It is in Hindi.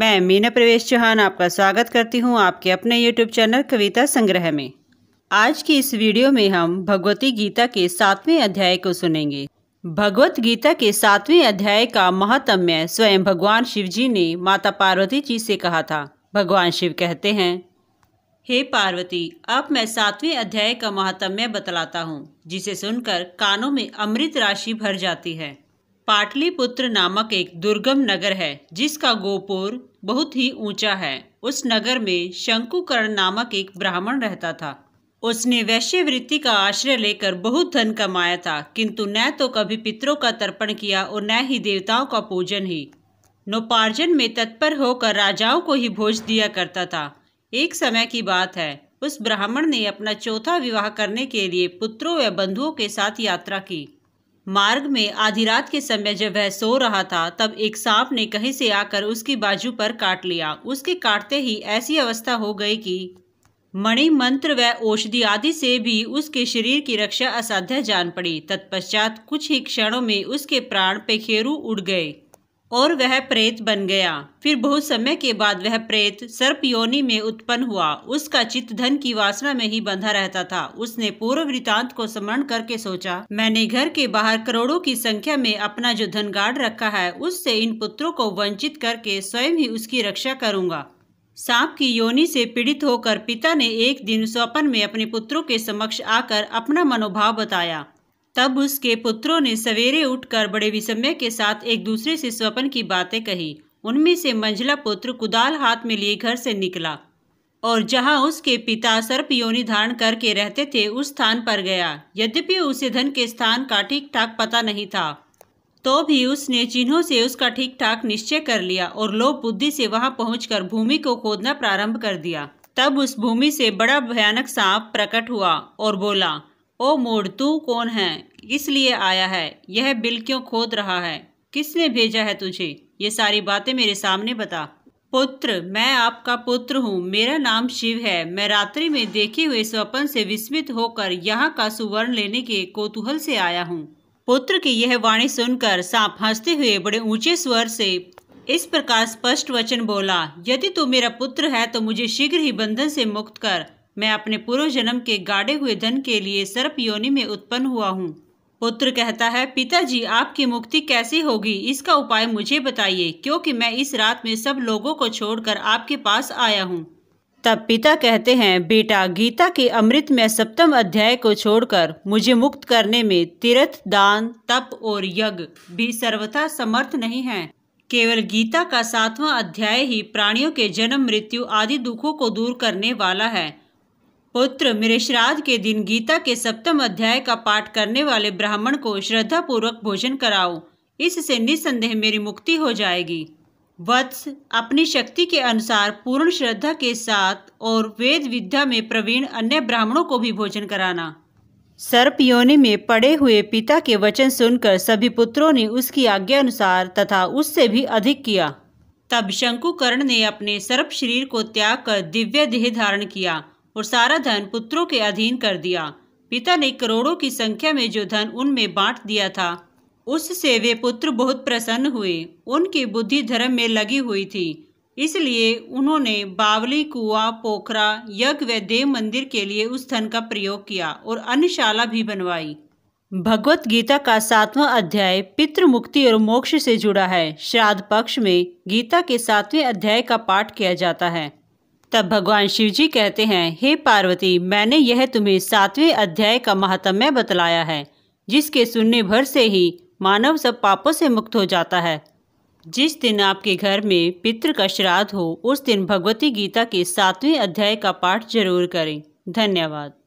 मैं मीना प्रवेश चौहान आपका स्वागत करती हूं आपके अपने यूट्यूब चैनल कविता संग्रह में आज की इस वीडियो में हम भगवती गीता के सातवें अध्याय को सुनेंगे भगवत गीता के सातवें अध्याय का महात्म्य स्वयं भगवान शिव जी ने माता पार्वती जी से कहा था भगवान शिव कहते हैं हे पार्वती अब मैं सातवें अध्याय का महात्म्य बतलाता हूँ जिसे सुनकर कानों में अमृत राशि भर जाती है पाटलिपुत्र नामक एक दुर्गम नगर है जिसका गोपुर बहुत ही ऊंचा है उस नगर में शंकुकर्ण नामक एक ब्राह्मण रहता था उसने वैश्य वृत्ति का आश्रय लेकर बहुत धन कमाया था किंतु न तो कभी पितरों का तर्पण किया और न ही देवताओं का पूजन ही नोपार्जन में तत्पर होकर राजाओं को ही भोज दिया करता था एक समय की बात है उस ब्राह्मण ने अपना चौथा विवाह करने के लिए पुत्रों व बंधुओं के साथ यात्रा की मार्ग में आधी रात के समय जब वह सो रहा था तब एक सांप ने कहीं से आकर उसकी बाजू पर काट लिया उसके काटते ही ऐसी अवस्था हो गई कि मणि मंत्र व औषधि आदि से भी उसके शरीर की रक्षा असाध्य जान पड़ी तत्पश्चात कुछ ही क्षणों में उसके प्राण पेखेरु उड़ गए और वह प्रेत बन गया फिर बहुत समय के बाद वह प्रेत सर्प योनि में उत्पन्न हुआ उसका चित्त धन की वासना में ही बंधा रहता था उसने पूर्व वृतांत को स्मरण करके सोचा मैंने घर के बाहर करोड़ों की संख्या में अपना जो धन गाड़ रखा है उससे इन पुत्रों को वंचित करके स्वयं ही उसकी रक्षा करूँगा सांप की योनि से पीड़ित होकर पिता ने एक दिन स्वपन में अपने पुत्रों के समक्ष आकर अपना मनोभाव बताया तब उसके पुत्रों ने सवेरे उठकर बड़े विस्मय के साथ एक दूसरे से स्वपन की बातें कही उनमें से मंझला पुत्र कुदाल हाथ में लिए घर से निकला और जहाँ उसके पिता सर्प योनि धारण करके रहते थे उस स्थान पर गया यद्यपि उसे धन के स्थान का ठीक ठाक पता नहीं था तो भी उसने चिन्हों से उसका ठीक ठाक निश्चय कर लिया और लोभ बुद्धि से वहां पहुंचकर भूमि को खोदना प्रारंभ कर दिया तब उस भूमि से बड़ा भयानक सांप प्रकट हुआ और बोला ओ मोड़ तू कौन है इसलिए आया है यह बिल क्यों खोद रहा है किसने भेजा है तुझे ये सारी बातें मेरे सामने बता पुत्र मैं आपका पुत्र हूँ मेरा नाम शिव है मैं रात्रि में देखे हुए स्वपन से विस्मित होकर यहाँ का सुवर्ण लेने के कोतूहल से आया हूँ पुत्र की यह वाणी सुनकर सांप हंसते हुए बड़े ऊंचे स्वर से इस प्रकार स्पष्ट वचन बोला यदि तू मेरा पुत्र है तो मुझे शीघ्र ही बंधन से मुक्त कर मैं अपने पूर्व जन्म के गाड़े हुए धन के लिए सर्प योनि में उत्पन्न हुआ हूँ पुत्र कहता है पिताजी आपकी मुक्ति कैसे होगी इसका उपाय मुझे बताइए क्योंकि मैं इस रात में सब लोगों को छोड़कर आपके पास आया हूँ तब पिता कहते हैं बेटा गीता के अमृत में सप्तम अध्याय को छोड़कर मुझे मुक्त करने में तीर्थ दान तप और यज्ञ भी सर्वथा समर्थ नहीं है केवल गीता का सातवां अध्याय ही प्राणियों के जन्म मृत्यु आदि दुखों को दूर करने वाला है पुत्र मेरे श्राद्ध के दिन गीता के सप्तम अध्याय का पाठ करने वाले ब्राह्मण को श्रद्धापूर्वक भोजन कराओ इससे निसंदेह मेरी मुक्ति हो जाएगी वत्स अपनी शक्ति के अनुसार पूर्ण श्रद्धा के साथ और वेद विद्या में प्रवीण अन्य ब्राह्मणों को भी भोजन कराना सर्प योनि में पड़े हुए पिता के वचन सुनकर सभी पुत्रों ने उसकी आज्ञा अनुसार तथा उससे भी अधिक किया तब शंकुकर्ण ने अपने सर्प शरीर को त्याग कर दिव्य देह धारण किया और सारा धन पुत्रों के अधीन कर दिया पिता ने करोड़ों की संख्या में जो धन उनमें बांट दिया था उससे वे पुत्र बहुत प्रसन्न हुए उनकी बुद्धि धर्म में लगी हुई थी इसलिए उन्होंने बावली कुआ पोखरा यज्ञ व देव मंदिर के लिए उस धन का प्रयोग किया और अन्नशाला भी बनवाई भगवत गीता का सातवां अध्याय पितृ मुक्ति और मोक्ष से जुड़ा है श्राद्ध पक्ष में गीता के सातवें अध्याय का पाठ किया जाता है तब भगवान शिव जी कहते हैं हे पार्वती मैंने यह तुम्हें सातवें अध्याय का महात्म्य बतलाया है जिसके सुनने भर से ही मानव सब पापों से मुक्त हो जाता है जिस दिन आपके घर में पितृ का श्राद्ध हो उस दिन भगवती गीता के सातवें अध्याय का पाठ जरूर करें धन्यवाद